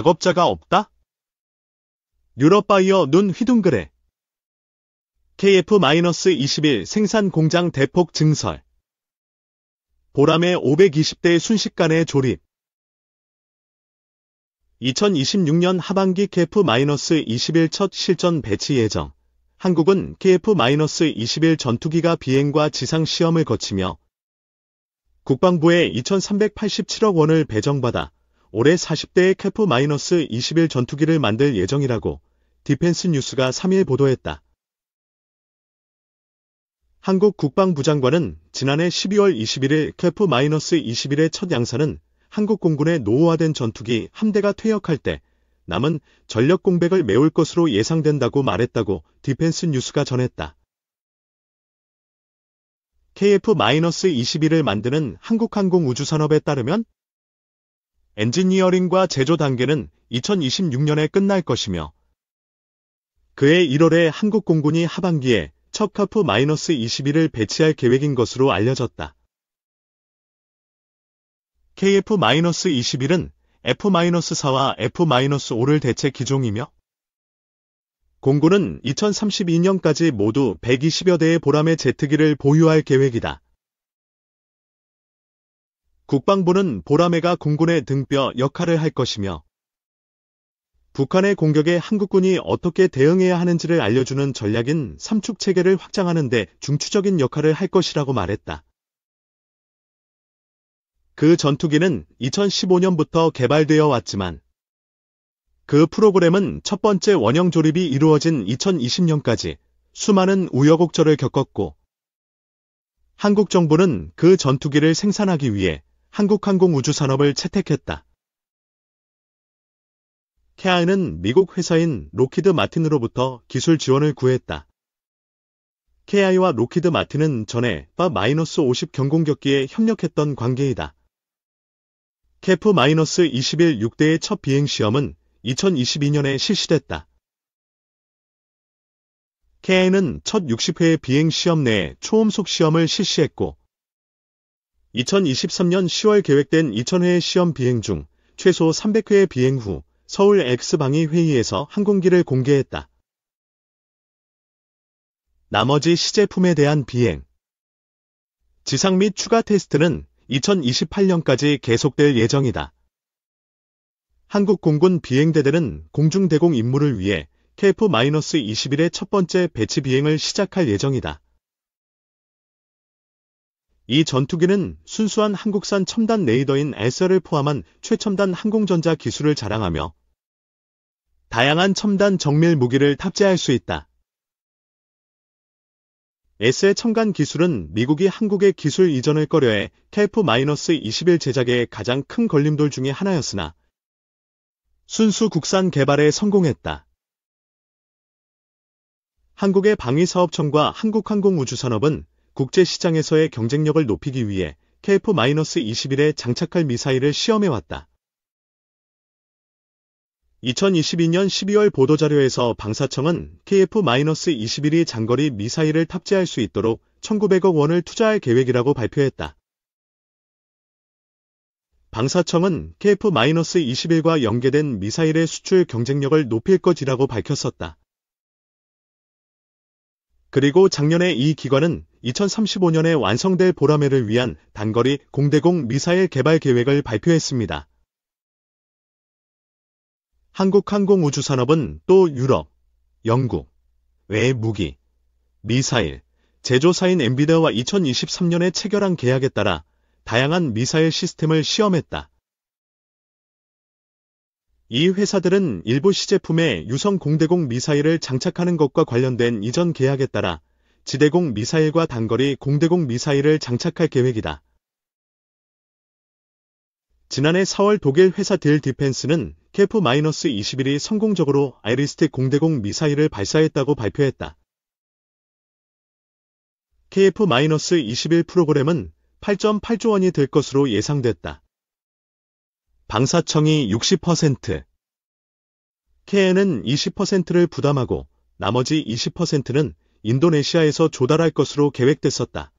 작업자가 없다? 유럽바이어 눈 휘둥그레. KF-21 생산 공장 대폭 증설. 보람의 520대 순식간에 조립. 2026년 하반기 KF-21 첫 실전 배치 예정. 한국은 KF-21 전투기가 비행과 지상 시험을 거치며 국방부에 2,387억 원을 배정받아 올해 40대의 캐프-21 마이너스 전투기를 만들 예정이라고 디펜스 뉴스가 3일 보도했다. 한국 국방부 장관은 지난해 12월 21일 캐프-21의 마이너스 첫 양산은 한국 공군의 노후화된 전투기 함대가 퇴역할 때 남은 전력 공백을 메울 것으로 예상된다고 말했다고 디펜스 뉴스가 전했다. KF-21을 만드는 한국항공우주산업에 따르면 엔지니어링과 제조 단계는 2026년에 끝날 것이며 그해 1월에 한국 공군이 하반기에 첫 카프 21을 배치할 계획인 것으로 알려졌다. KF-21은 F-4와 F-5를 대체 기종이며 공군은 2032년까지 모두 120여 대의 보람의 제트기를 보유할 계획이다. 국방부는 보라매가 공군의 등뼈 역할을 할 것이며 북한의 공격에 한국군이 어떻게 대응해야 하는지를 알려주는 전략인 삼축 체계를 확장하는 데 중추적인 역할을 할 것이라고 말했다. 그 전투기는 2015년부터 개발되어 왔지만 그 프로그램은 첫 번째 원형 조립이 이루어진 2020년까지 수많은 우여곡절을 겪었고 한국 정부는 그 전투기를 생산하기 위해 한국항공우주산업을 채택했다. 케아는 미국 회사인 로키드 마틴으로부터 기술 지원을 구했다. KI와 로키드 마틴은 전에 바-50 마이너스 경공격기에 협력했던 관계이다. 캐프-21 마이너스 6대의 첫 비행시험은 2022년에 실시됐다. KI는 첫 60회 의 비행시험 내에 초음속 시험을 실시했고 2023년 10월 계획된 2000회 시험 비행 중 최소 300회 비행 후 서울 X방위 회의에서 항공기를 공개했다. 나머지 시제품에 대한 비행 지상 및 추가 테스트는 2028년까지 계속될 예정이다. 한국공군 비행대대는 공중대공 임무를 위해 KF-21의 첫 번째 배치 비행을 시작할 예정이다. 이 전투기는 순수한 한국산 첨단 레이더인 SR을 포함한 최첨단 항공전자 기술을 자랑하며 다양한 첨단 정밀 무기를 탑재할 수 있다. S의 첨단 기술은 미국이 한국의 기술 이전을 꺼려해 캘프-21 마이너스 제작의 가장 큰 걸림돌 중의 하나였으나 순수 국산 개발에 성공했다. 한국의 방위사업청과 한국항공우주산업은 국제시장에서의 경쟁력을 높이기 위해 KF-21에 장착할 미사일을 시험해왔다. 2022년 12월 보도자료에서 방사청은 KF-21이 장거리 미사일을 탑재할 수 있도록 1900억 원을 투자할 계획이라고 발표했다. 방사청은 KF-21과 연계된 미사일의 수출 경쟁력을 높일 것이라고 밝혔었다. 그리고 작년에 이 기관은 2035년에 완성될 보라매를 위한 단거리 공대공 미사일 개발 계획을 발표했습니다. 한국항공우주산업은 또 유럽, 영국, 외 무기, 미사일, 제조사인 엔비더와 2023년에 체결한 계약에 따라 다양한 미사일 시스템을 시험했다. 이 회사들은 일부 시제품에 유성 공대공 미사일을 장착하는 것과 관련된 이전 계약에 따라 지대공 미사일과 단거리 공대공 미사일을 장착할 계획이다. 지난해 4월 독일 회사 딜 디펜스는 케프-21이 성공적으로 아이리스틱 공대공 미사일을 발사했다고 발표했다. KF-21 프로그램은 8.8조 원이 될 것으로 예상됐다. 방사청이 60%, KN은 20%를 부담하고 나머지 20%는 인도네시아에서 조달할 것으로 계획됐었다.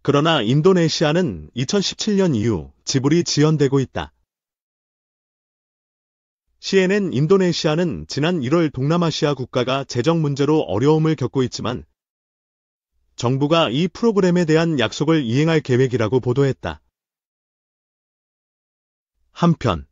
그러나 인도네시아는 2017년 이후 지불이 지연되고 있다. CNN 인도네시아는 지난 1월 동남아시아 국가가 재정 문제로 어려움을 겪고 있지만 정부가 이 프로그램에 대한 약속을 이행할 계획이라고 보도했다. 한편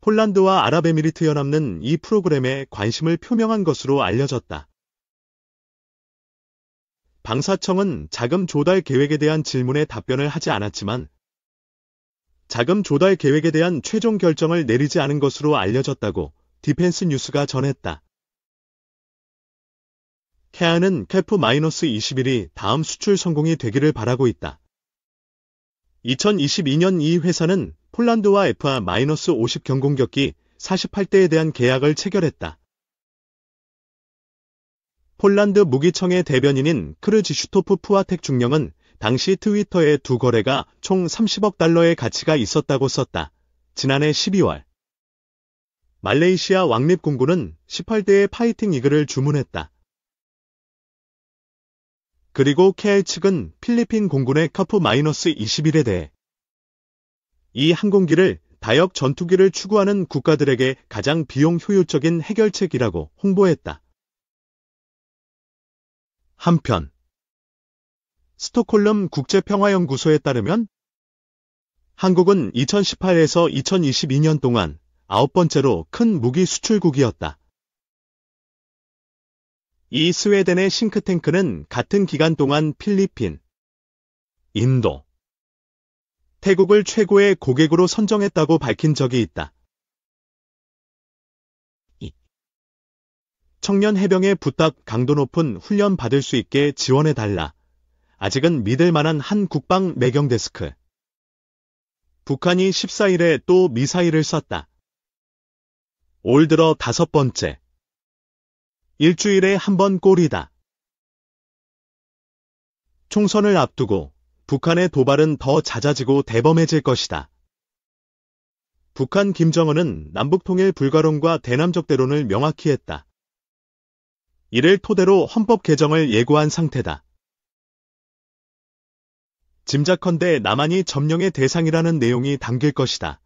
폴란드와 아랍에미리트 연합는이 프로그램에 관심을 표명한 것으로 알려졌다. 방사청은 자금 조달 계획에 대한 질문에 답변을 하지 않았지만 자금 조달 계획에 대한 최종 결정을 내리지 않은 것으로 알려졌다고 디펜스 뉴스가 전했다. 케아는 캐프-21이 다음 수출 성공이 되기를 바라고 있다. 2022년 이 회사는 폴란드와 FA-50 경공격기 48대에 대한 계약을 체결했다. 폴란드 무기청의 대변인인 크르지슈토프 푸아텍 중령은 당시 트위터에 두 거래가 총 30억 달러의 가치가 있었다고 썼다. 지난해 12월. 말레이시아 왕립공군은 18대의 파이팅 이글을 주문했다. 그리고 KR 측은 필리핀 공군의 커프 마이너스 2 1에 대해 이 항공기를 다역 전투기를 추구하는 국가들에게 가장 비용 효율적인 해결책이라고 홍보했다. 한편 스톡홀름 국제평화연구소에 따르면 한국은 2018에서 2022년 동안 아홉 번째로 큰 무기 수출국이었다. 이 스웨덴의 싱크탱크는 같은 기간 동안 필리핀, 인도, 태국을 최고의 고객으로 선정했다고 밝힌 적이 있다. 청년 해병의 부탁 강도 높은 훈련 받을 수 있게 지원해달라. 아직은 믿을 만한 한 국방 매경 데스크. 북한이 14일에 또 미사일을 쐈다. 올 들어 다섯 번째. 일주일에 한 번 꼴이다. 총선을 앞두고 북한의 도발은 더 잦아지고 대범해질 것이다. 북한 김정은은 남북통일 불가론과 대남적대론을 명확히 했다. 이를 토대로 헌법 개정을 예고한 상태다. 짐작컨대 남한이 점령의 대상이라는 내용이 담길 것이다.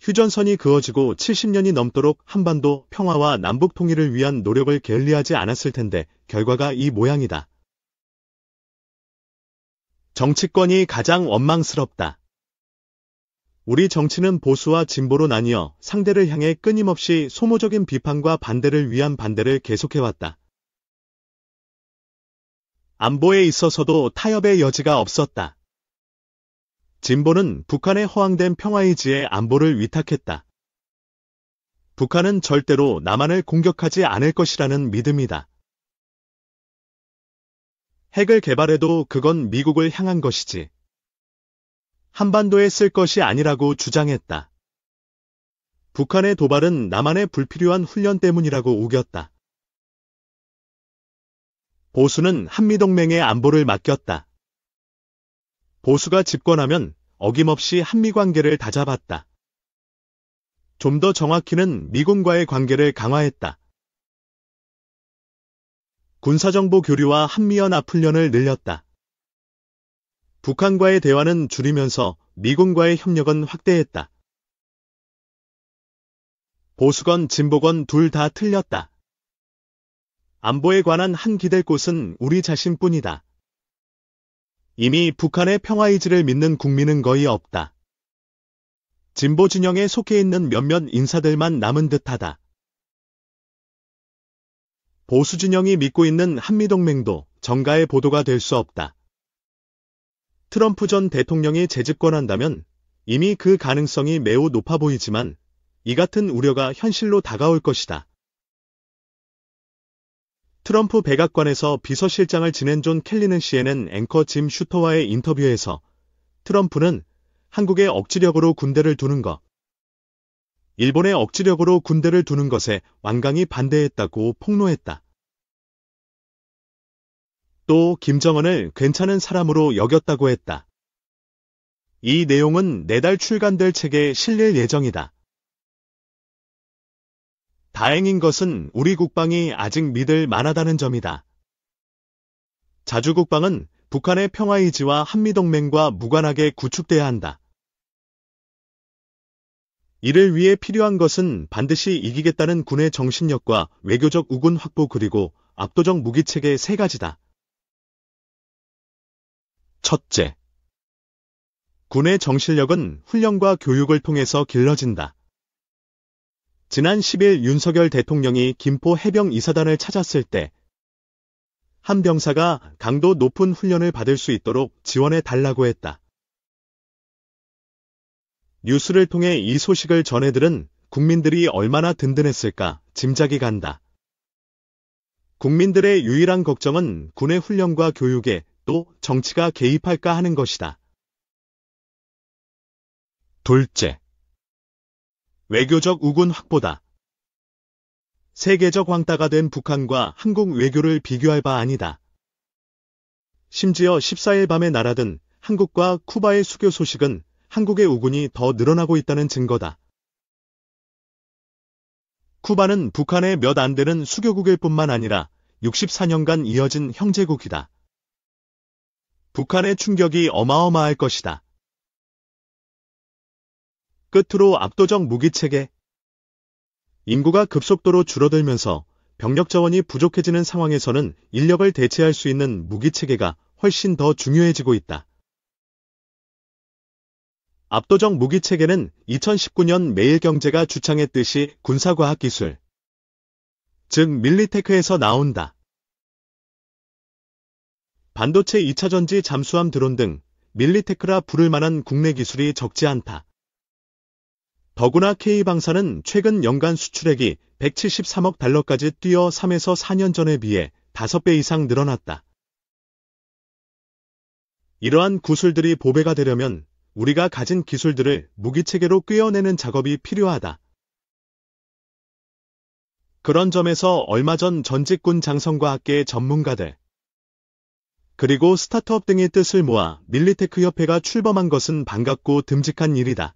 휴전선이 그어지고 70년이 넘도록 한반도 평화와 남북 통일을 위한 노력을 게을리하지 않았을 텐데 결과가 이 모양이다. 정치권이 가장 원망스럽다. 우리 정치는 보수와 진보로 나뉘어 상대를 향해 끊임없이 소모적인 비판과 반대를 위한 반대를 계속해왔다. 안보에 있어서도 타협의 여지가 없었다. 진보는 북한의 허황된 평화의지에 안보를 위탁했다. 북한은 절대로 남한을 공격하지 않을 것이라는 믿음이다. 핵을 개발해도 그건 미국을 향한 것이지. 한반도에 쓸 것이 아니라고 주장했다. 북한의 도발은 남한의 불필요한 훈련 때문이라고 우겼다. 보수는 한미동맹의 안보를 맡겼다. 보수가 집권하면 어김없이 한미 관계를 다잡았다. 좀 더 정확히는 미군과의 관계를 강화했다. 군사정보 교류와 한미연 합훈련을 늘렸다. 북한과의 대화는 줄이면서 미군과의 협력은 확대했다. 보수건 진보건 둘 다 틀렸다. 안보에 관한 한 기댈 곳은 우리 자신뿐이다. 이미 북한의 평화의지를 믿는 국민은 거의 없다. 진보 진영에 속해 있는 몇몇 인사들만 남은 듯하다. 보수 진영이 믿고 있는 한미동맹도 정가의 보도가 될 수 없다. 트럼프 전 대통령이 재집권한다면 이미 그 가능성이 매우 높아 보이지만 이 같은 우려가 현실로 다가올 것이다. 트럼프 백악관에서 비서실장을 지낸 존 켈리는 씨에는 앵커 짐 슈터와의 인터뷰에서 트럼프는 한국에 억지력으로 군대를 두는 것, 일본의 억지력으로 군대를 두는 것에 완강히 반대했다고 폭로했다. 또 김정은을 괜찮은 사람으로 여겼다고 했다. 이 내용은 내달 네 출간될 책에 실릴 예정이다. 다행인 것은 우리 국방이 아직 믿을 만하다는 점이다. 자주국방은 북한의 평화의지와 한미동맹과 무관하게 구축돼야 한다. 이를 위해 필요한 것은 반드시 이기겠다는 군의 정신력과 외교적 우군 확보 그리고 압도적 무기체계 세 가지다. 첫째. 군의 정신력은 훈련과 교육을 통해서 길러진다. 지난 10일 윤석열 대통령이 김포 해병 이사단을 찾았을 때, 한 병사가 강도 높은 훈련을 받을 수 있도록 지원해 달라고 했다. 뉴스를 통해 이 소식을 전해들은 국민들이 얼마나 든든했을까 짐작이 간다. 국민들의 유일한 걱정은 군의 훈련과 교육에 또 정치가 개입할까 하는 것이다. 둘째. 외교적 우군 확보다. 세계적 왕따가 된 북한과 한국 외교를 비교할 바 아니다. 심지어 14일 밤에 날아든 한국과 쿠바의 수교 소식은 한국의 우군이 더 늘어나고 있다는 증거다. 쿠바는 북한의 몇 안 되는 수교국일 뿐만 아니라 64년간 이어진 형제국이다. 북한의 충격이 어마어마할 것이다. 끝으로 압도적 무기체계. 인구가 급속도로 줄어들면서 병력 자원이 부족해지는 상황에서는 인력을 대체할 수 있는 무기체계가 훨씬 더 중요해지고 있다. 압도적 무기 체계는 2019년 매일경제가 주창했듯이 군사과학 기술, 즉 밀리테크에서 나온다. 반도체 2차전지 잠수함 드론 등 밀리테크라 부를 만한 국내 기술이 적지 않다. 더구나 K방사는 최근 연간 수출액이 173억 달러까지 뛰어 3에서 4년 전에 비해 5배 이상 늘어났다. 이러한 구술들이 보배가 되려면 우리가 가진 기술들을 무기체계로 꿰어내는 작업이 필요하다. 그런 점에서 얼마 전 전직군 장성과 학계의 전문가들, 그리고 스타트업 등의 뜻을 모아 밀리테크 협회가 출범한 것은 반갑고 듬직한 일이다.